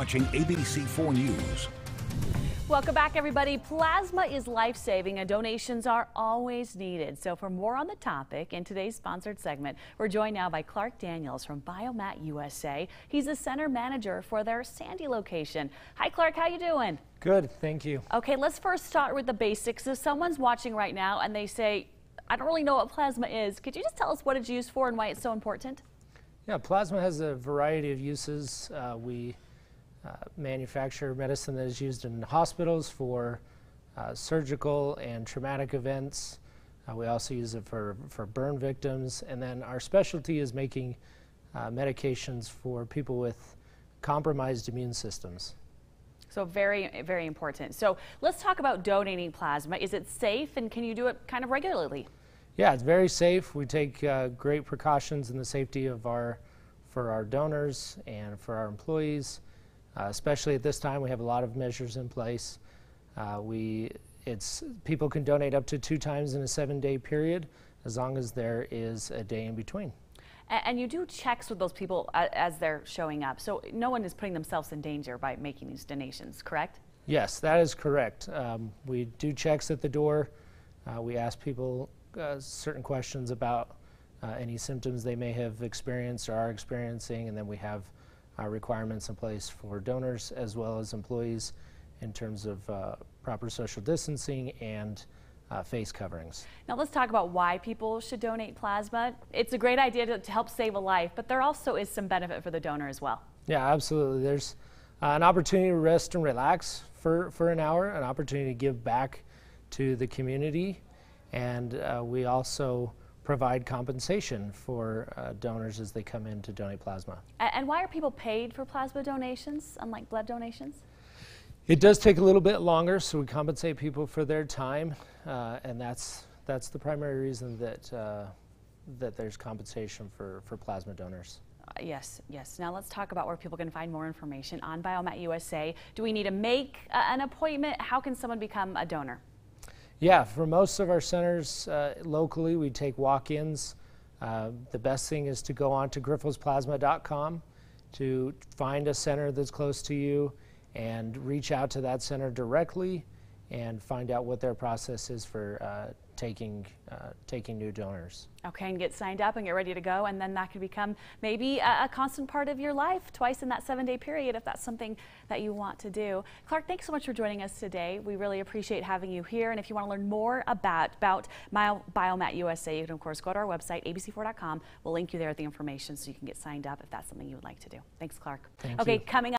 watching ABC4 News. Welcome back, everybody. Plasma is life saving and donations are always needed. So, for more on the topic in today's sponsored segment, we're joined now by Clark Daniels from Biomat USA. He's the center manager for their Sandy location. Hi, Clark. How you doing? Good. Thank you. Okay, let's first start with the basics. If someone's watching right now and they say, I don't really know what plasma is, could you just tell us what it's used for and why it's so important? Yeah, plasma has a variety of uses. Uh, we uh, manufacture medicine that is used in hospitals for uh, surgical and traumatic events. Uh, we also use it for, for burn victims. And then our specialty is making uh, medications for people with compromised immune systems. So very, very important. So let's talk about donating plasma. Is it safe and can you do it kind of regularly? Yeah, it's very safe. We take uh, great precautions in the safety of our, for our donors and for our employees. Uh, especially at this time, we have a lot of measures in place. Uh, we, it's, people can donate up to two times in a seven day period as long as there is a day in between. And, you do checks with those people uh, as, they're showing up. So no one is putting themselves in danger by making these donations, correct? Yes, that is correct. Um, we do checks at the door. Uh, we ask people uh, certain questions about uh, any symptoms they may have experienced or are experiencing, and then we have uh, requirements in place for donors as well as employees in terms of uh, proper social distancing and uh, face coverings. Now let's talk about why people should donate plasma. It's a great idea to, to, help save a life, but there also is some benefit for the donor as well. Yeah, absolutely. There's uh, an opportunity to rest and relax for, for an hour, an opportunity to give back to the community, and uh, we also provide compensation for uh, donors as they come in to donate plasma. And, why are people paid for plasma donations, unlike blood donations? It does take a little bit longer, so we compensate people for their time, uh, and that's that's the primary reason that uh, that there's compensation for for plasma donors. Uh, yes, yes. Now let's talk about where people can find more information on Biomat USA. Do we need to make uh, an appointment? How can someone become a donor? Yeah, for most of our centers uh, locally, we take walk ins. Uh, the best thing is to go on to griffithsplasma.com to find a center that's close to you and reach out to that center directly and find out what their process is for uh, taking uh, taking new donors. Okay, and get signed up and get ready to go, and then that could become maybe a, a constant part of your life twice in that seven-day period if that's something that you want to do. Clark, thanks so much for joining us today. We really appreciate having you here, and if you want to learn more about, about Biomat USA, you can, of course, go to our website, abc4.com. We'll link you there at the information so you can get signed up if that's something you would like to do. Thanks, Clark. Thank okay, you. coming up.